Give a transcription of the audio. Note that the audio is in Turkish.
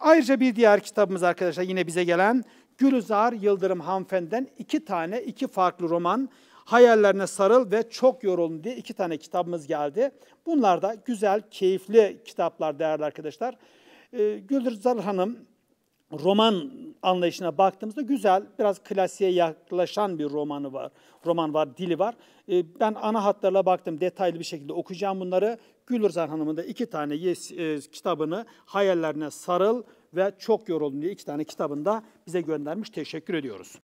Ayrıca bir diğer kitabımız arkadaşlar yine bize gelen Gülizar Yıldırım Hanfenden iki tane, iki farklı roman Hayallerine Sarıl ve Çok Yorulun diye iki tane kitabımız geldi. Bunlar da güzel, keyifli kitaplar değerli arkadaşlar. Ee, Gülizar Hanım roman anlayışına baktığımızda güzel, biraz klasiğe yaklaşan bir romanı var. Roman var, dili var. Ee, ben ana hatlarla baktım, detaylı bir şekilde okuyacağım bunları. Gülürzar Hanım'ın da iki tane yes, e, kitabını Hayallerine Sarıl ve Çok Yoruldum diye iki tane kitabını da bize göndermiş. Teşekkür ediyoruz.